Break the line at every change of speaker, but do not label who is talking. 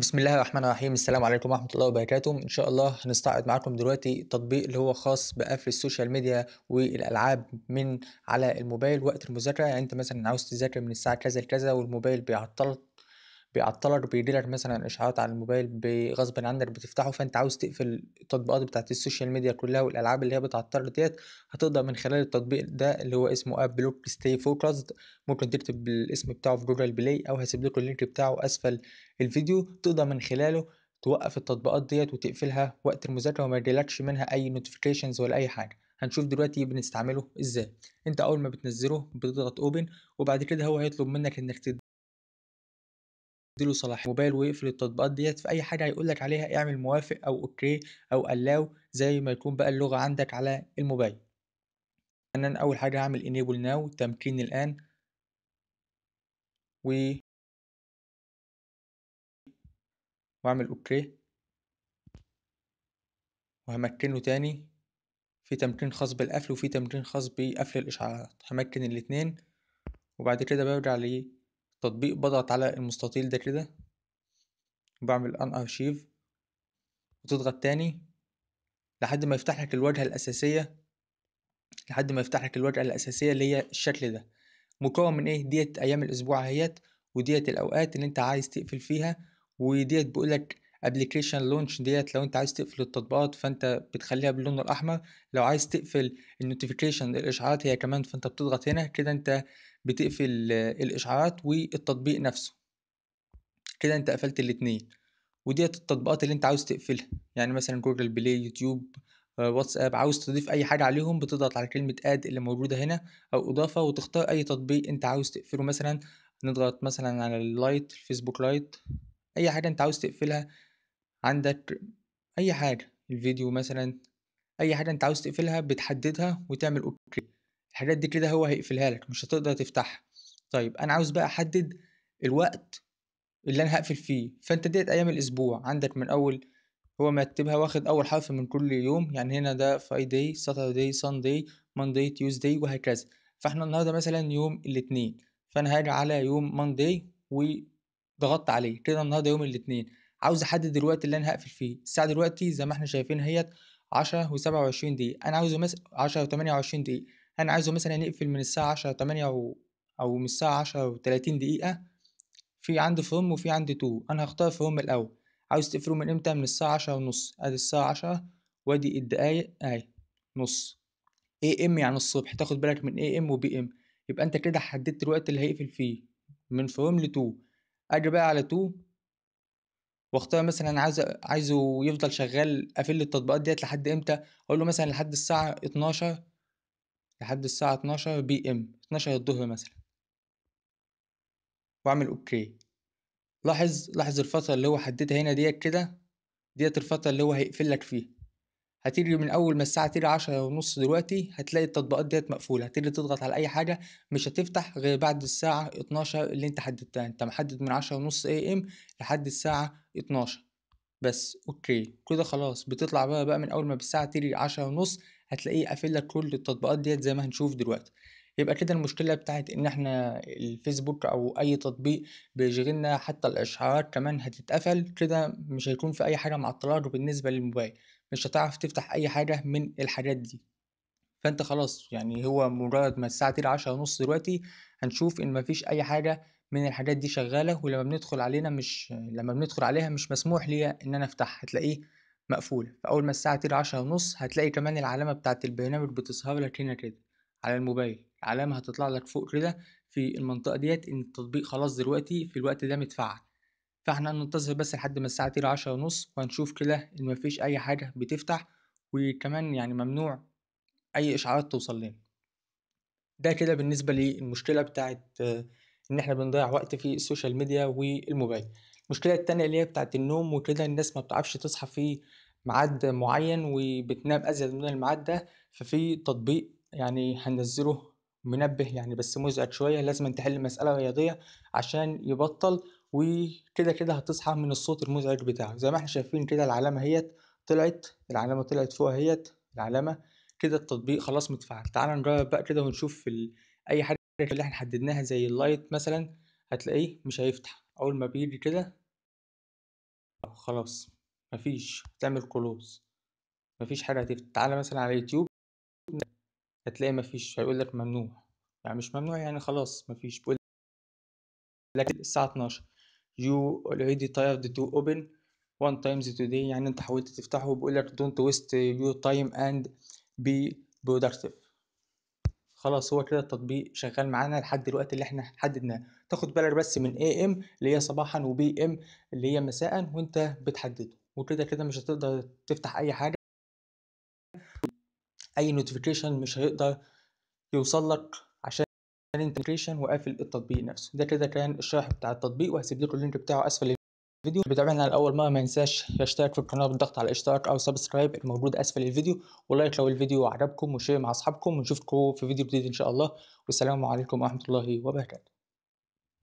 بسم الله الرحمن الرحيم السلام عليكم ورحمة الله وبركاته إن شاء الله هنستعرض معاكم دلوقتي تطبيق اللي هو خاص بقفل السوشيال ميديا والألعاب من على الموبايل وقت المذاكرة يعني أنت مثلا عاوز تذاكر من الساعة كذا لكذا والموبايل بيعطلك بيعطلك لك مثلا اشعارات على الموبايل غصب عنك بتفتحه فانت عاوز تقفل التطبيقات بتاعت السوشيال ميديا كلها والالعاب اللي هي بتعطلك ديت هتقدر من خلال التطبيق ده اللي هو اسمه اب بلوك ستي فوكسد ممكن تكتب الاسم بتاعه في جوجل بلاي او هسيب لكم اللينك بتاعه اسفل الفيديو تقدر من خلاله توقف التطبيقات ديت وتقفلها وقت المذاكره وما يجيلكش منها اي نوتيفيكيشنز ولا اي حاجه هنشوف دلوقتي بنستعمله ازاي انت اول ما بتنزله بتضغط اوبن وبعد كده هو هيطلب منك انك اديله صلاحيه موبايل ويقفل التطبيقات ديت في اي حاجه هيقول لك عليها اعمل موافق او اوكي او الاو زي ما يكون بقى اللغه عندك على الموبايل ان انا اول حاجه هعمل انيبل ناو تمكين الان و واعمل اوكي وهمكنه تاني في تمكين خاص بالقفل وفي تمكين خاص بقفل الاشعارات همكن الاتنين وبعد كده برجع ليه تطبيق بضغط على المستطيل ده كده وبعمل ان ارشيف وتضغط تاني لحد ما يفتح لك الواجهة الأساسية لحد ما يفتح لك الواجهة الأساسية اللي هي الشكل ده مكون من ايه ديت أيام الأسبوع اهيت وديت الأوقات اللي انت عايز تقفل فيها وديت بيقولك ابلكيشن لونش ديت لو انت عايز تقفل التطبيقات فانت بتخليها باللون الاحمر لو عايز تقفل النوتيفيكيشن الاشعارات هي كمان فانت بتضغط هنا كده انت بتقفل الاشعارات والتطبيق نفسه كده انت قفلت الاثنين وديت التطبيقات اللي انت عاوز تقفلها يعني مثلا جوجل بلاي يوتيوب واتساب عاوز تضيف اي حاجه عليهم بتضغط على كلمه اد اللي موجوده هنا او اضافه وتختار اي تطبيق انت عاوز تقفله مثلا نضغط مثلا على اللايت الفيسبوك لايت اي حاجه انت عاوز تقفلها عندك أي حاجة الفيديو مثلا أي حاجة أنت عاوز تقفلها بتحددها وتعمل أوكي الحاجات دي كده هو هيقفلها لك مش هتقدر تفتحها طيب أنا عاوز بقى أحدد الوقت اللي أنا هقفل فيه فأنت ديت أيام الأسبوع عندك من أول هو مرتبها واخد أول حرف من كل يوم يعني هنا ده فرايداي ساترداي ساندي مانداي تيوزداي وهكذا فاحنا النهاردة مثلا يوم الاتنين فأنا هاجي على يوم مانداي وضغطت عليه كده النهاردة يوم الاتنين عاوز احدد الوقت اللي انا هقفل فيه الساعه دلوقتي زي ما احنا شايفين هيت 10 و27 دقيقه انا عاوزه مثلا 10 و28 دقيقه انا عاوزه مثلا نقفل من الساعه 10 8 و... او من الساعه 10 و30 دقيقه في عندي فروم وفي عندي تو انا هختار فروم الاول عاوز تقفله من امتى من الساعه 10 ونص ادي الساعه 10 وادي الدقايق اهي نص اي ام يعني الصبح تاخد بالك من اي ام وبي ام يبقى انت كده حددت الوقت اللي هيقفل فيه من فروم لتو اجي بقى على تو واختار مثلا عايز عايزه يفضل شغال قافل التطبيقات ديت لحد امتى اقول له مثلا لحد الساعه 12 لحد الساعه 12 بي ام 12 الظهر مثلا واعمل اوكي لاحظ لاحظ الفتره اللي هو حددها هنا ديت كده ديت الفتره اللي هو هيقفل لك فيها هتيجي من اول ما الساعه تيجي عشرة ونص دلوقتي هتلاقي التطبيقات ديت مقفوله هتيجي تضغط على اي حاجه مش هتفتح غير بعد الساعه 12 اللي انت حددتها انت محدد من عشرة ونص اي ام لحد الساعه 12 بس اوكي كده خلاص بتطلع بقى بقى من اول ما بالساعه تيجي عشرة ونص هتلاقيه قافل لك كل التطبيقات ديت زي ما هنشوف دلوقتي يبقى كده المشكله بتاعت ان احنا الفيسبوك او اي تطبيق بيشغلنا حتى الاشعارات كمان هتتقفل كده مش هيكون في اي حاجه معطلاك بالنسبه للموبايل مش هتعرف تفتح أي حاجة من الحاجات دي فأنت خلاص يعني هو مجرد ما الساعة تيجي عشرة ونص دلوقتي هنشوف إن مفيش أي حاجة من الحاجات دي شغالة ولما بندخل علينا مش لما بندخل عليها مش مسموح ليا إن أنا أفتحها هتلاقيه مقفولة فأول ما الساعة تيجي عشرة ونص هتلاقي كمان العلامة بتاعة البرنامج بتظهر لك هنا كده على الموبايل علامة هتطلع لك فوق كده في المنطقة ديت إن التطبيق خلاص دلوقتي في الوقت ده متفعل فاحنا هننتظر بس لحد ما الساعة تيجي عشرة ونص وهنشوف كده إن مفيش أي حاجة بتفتح وكمان يعني ممنوع أي إشعارات توصل لنا ده كده بالنسبة للمشكلة بتاعت إن احنا بنضيع وقت في السوشيال ميديا والموبايل المشكلة التانية اللي هي بتاعت النوم وكده الناس ما بتعرفش تصحى في ميعاد معين وبتنام أزيد من الميعاد ده ففي تطبيق يعني هنزله منبه يعني بس مزعج شوية لازم تحل مسألة رياضية عشان يبطل وكده كده هتصحى من الصوت المزعج بتاعه زي ما احنا شايفين كده العلامة هيت طلعت العلامة طلعت فوق اهيت العلامة كده التطبيق خلاص متفعل تعال نجرب بقى كده ونشوف ال... اي حاجة اللي احنا حددناها زي اللايت مثلا هتلاقيه مش هيفتح اول ما بيجي كده خلاص مفيش تعمل كلوز مفيش حاجة هتفتح تعالى مثلا على يوتيوب هتلاقي مفيش هيقول لك ممنوع يعني مش ممنوع يعني خلاص مفيش بقول لك الساعة 12 you already tired to open one times today يعني انت حاولت تفتحه وبيقول لك don't waste your time and be productive خلاص هو كده التطبيق شغال معانا لحد الوقت اللي احنا حددناه تاخد بالك بس من am اللي هي صباحا وبي ام اللي هي مساء وانت بتحدده وكده كده مش هتقدر تفتح اي حاجه اي نوتيفيكيشن مش هيقدر يوصل لك مكان الانتجريشن وقافل التطبيق نفسه ده كده كان الشرح بتاع التطبيق وهسيب لكم اللينك بتاعه اسفل الفيديو اللي بيتابعنا الاول مره ما ينساش يشترك في القناه بالضغط على الاشتراك او سبسكرايب الموجود اسفل الفيديو ولايك لو الفيديو عجبكم وشير مع اصحابكم ونشوفكم في فيديو جديد ان شاء الله والسلام عليكم ورحمه الله وبركاته